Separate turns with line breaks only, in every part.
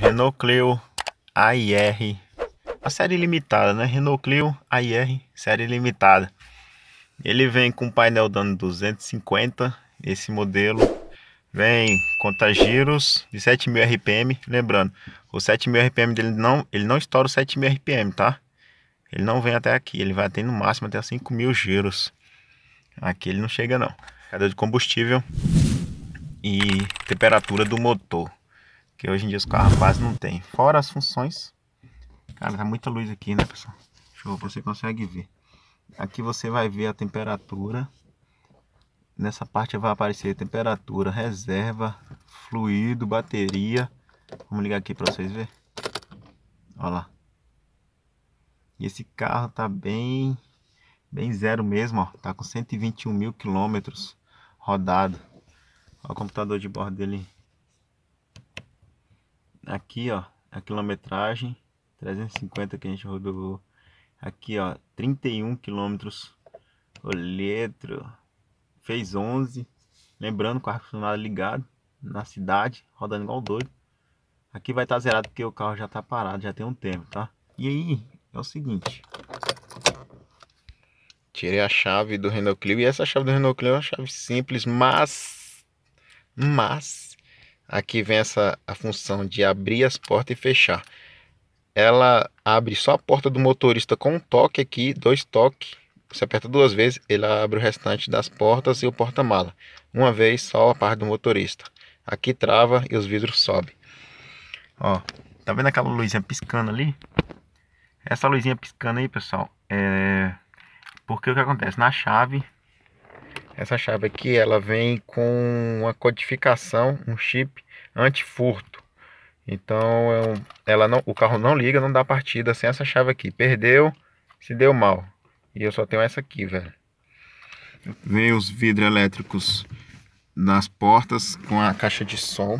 Renault Clio AIR. A série limitada, né? Renault Clio AIR, série limitada. Ele vem com painel dando 250, esse modelo. Vem conta giros de 7000 RPM, lembrando, o 7000 RPM dele não, ele não estoura o 7000 RPM, tá? Ele não vem até aqui, ele vai até no máximo até 5000 giros. Aqui ele não chega não. Cadê de combustível e temperatura do motor. Que hoje em dia os carros quase não tem. Fora as funções. Cara, tá muita luz aqui, né, pessoal? Deixa eu ver se você consegue ver. Aqui você vai ver a temperatura. Nessa parte vai aparecer temperatura, reserva, fluido, bateria. Vamos ligar aqui para vocês verem. Olha lá. E esse carro tá bem bem zero mesmo, ó. Tá com 121 mil quilômetros rodado. Olha o computador de bordo dele aqui ó, a quilometragem 350 que a gente rodou aqui ó, 31 quilômetros o letro fez 11, lembrando com o ar-condicionado é ligado na cidade, rodando igual doido. Aqui vai estar tá zerado porque o carro já está parado, já tem um tempo, tá? E aí, é o seguinte. Tirei a chave do Renault Clio e essa chave do Renault Clio é uma chave simples, mas mas Aqui vem essa a função de abrir as portas e fechar. Ela abre só a porta do motorista com um toque aqui, dois toques. Você aperta duas vezes, ele abre o restante das portas e o porta-mala. Uma vez só a parte do motorista. Aqui trava e os vidros sobem. Ó, tá vendo aquela luzinha piscando ali? Essa luzinha piscando aí, pessoal, é porque o que acontece na chave essa chave aqui ela vem com uma codificação, um chip antifurto. Então é ela não, o carro não liga, não dá partida sem essa chave aqui. Perdeu, se deu mal. E eu só tenho essa aqui, velho. Vem os vidros elétricos nas portas com a caixa de som.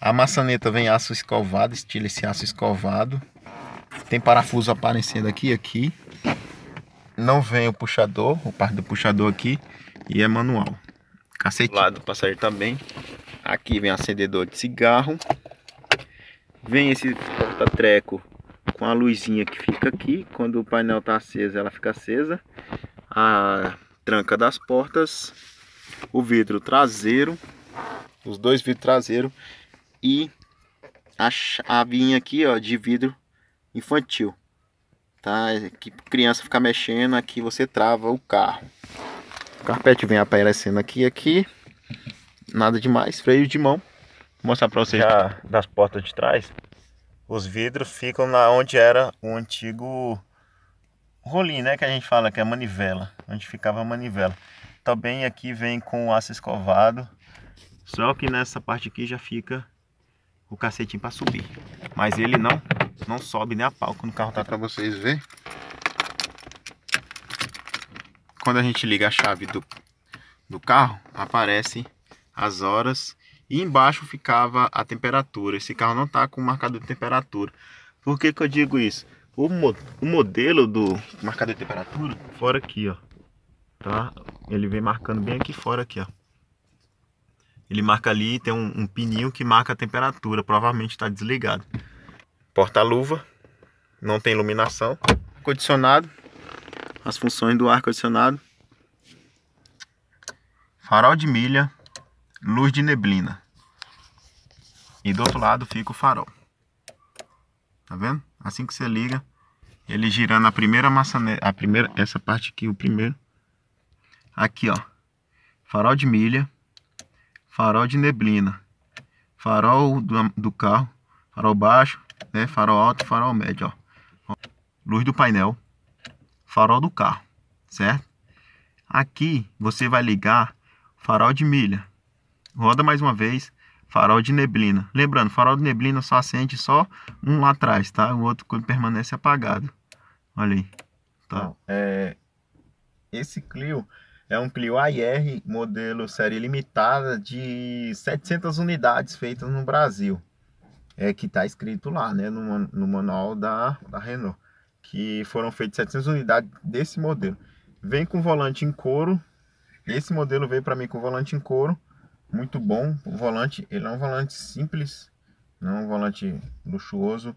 A maçaneta vem aço escovado, estilo esse aço escovado. Tem parafuso aparecendo aqui aqui. Não vem o puxador, o par do puxador aqui e é manual. Cacete. Lado para passageiro também. Aqui vem acendedor de cigarro. Vem esse porta-treco com a luzinha que fica aqui. Quando o painel está aceso, ela fica acesa. A tranca das portas. O vidro traseiro. Os dois vidros traseiros. E a chavinha aqui ó, de vidro infantil. Tá? É que criança ficar mexendo, aqui você trava o carro. O carpete vem aparecendo aqui e aqui. Nada demais, freio de mão. Vou mostrar pra vocês. Já das portas de trás, os vidros ficam na onde era o antigo rolinho, né? Que a gente fala que é a manivela. Onde ficava a manivela. Também aqui vem com o aço escovado. Só que nessa parte aqui já fica o cacetinho para subir. Mas ele não, não sobe nem a pau quando o carro tá para vocês ver. quando a gente liga a chave do, do carro, aparece as horas e embaixo ficava a temperatura. Esse carro não está com marcador de temperatura. Por que, que eu digo isso? O, mo o modelo do marcador de temperatura, fora aqui, ó. Tá? Ele vem marcando bem aqui fora, aqui, ó. Ele marca ali, tem um, um pininho que marca a temperatura. Provavelmente está desligado. Porta-luva. Não tem iluminação. Condicionado as funções do ar-condicionado. Farol de milha, luz de neblina. E do outro lado fica o farol. Tá vendo? Assim que você liga, ele girando a primeira maçaneta, a primeira, essa parte aqui, o primeiro. Aqui, ó. Farol de milha, farol de neblina, farol do, do carro, farol baixo, né? Farol alto, farol médio, ó. Luz do painel farol do carro, certo? Aqui você vai ligar farol de milha. Roda mais uma vez, farol de neblina. Lembrando, farol de neblina só acende só um lá atrás, tá? O outro permanece apagado. Olha aí. Tá. É, esse Clio é um Clio AR modelo série limitada de 700 unidades feitas no Brasil. É que está escrito lá, né, no, no manual da, da Renault que foram feitas 700 unidades desse modelo. Vem com volante em couro. Esse modelo veio para mim com volante em couro, muito bom. O volante, ele é um volante simples, não é um volante luxuoso.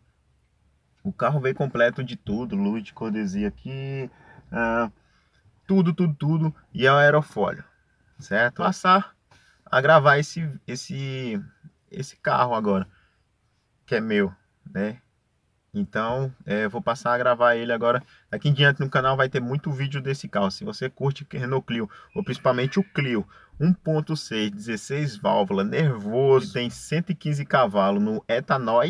O carro veio completo de tudo, luz de cordesia aqui, ah, tudo, tudo, tudo e é o aerofólio, certo? Passar a gravar esse esse esse carro agora, que é meu, né? Então, é, vou passar a gravar ele agora. Aqui em diante no canal vai ter muito vídeo desse carro. Se você curte Renault Clio, ou principalmente o Clio 1.6, 16 válvula, nervoso, tem 115 cavalos no etanol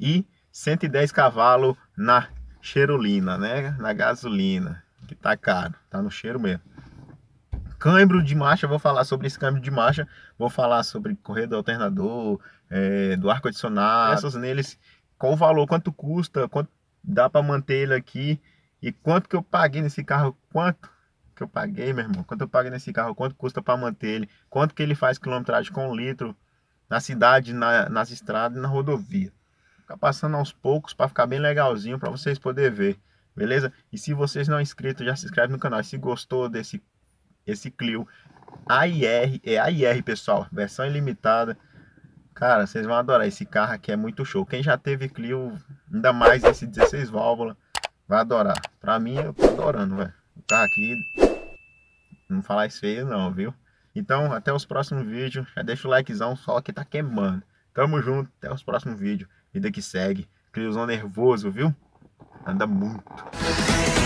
e 110 cavalos na cheirolina, né? Na gasolina, que tá caro, tá no cheiro mesmo. Câmbio de marcha, vou falar sobre esse câmbio de marcha, vou falar sobre corredor do alternador, é, do ar-condicionado, essas neles qual o valor, quanto custa, quanto dá para manter ele aqui e quanto que eu paguei nesse carro, quanto que eu paguei, meu irmão, quanto eu paguei nesse carro, quanto custa para manter ele, quanto que ele faz quilometragem com litro na cidade, na, nas estradas, na rodovia. tá passando aos poucos para ficar bem legalzinho para vocês poderem ver, beleza? E se vocês não é inscritos, já se inscreve no canal. se gostou desse esse Clio AIR, é AIR, pessoal, versão ilimitada Cara, vocês vão adorar esse carro aqui, é muito show. Quem já teve Clio, ainda mais esse 16 válvula, vai adorar. Pra mim, eu tô adorando, velho. O carro aqui, não falar isso feio não, viu? Então, até os próximos vídeos. Já deixa o likezão, só que tá queimando. Tamo junto, até os próximos vídeos. Vida que segue. Cliozão nervoso, viu? Anda muito.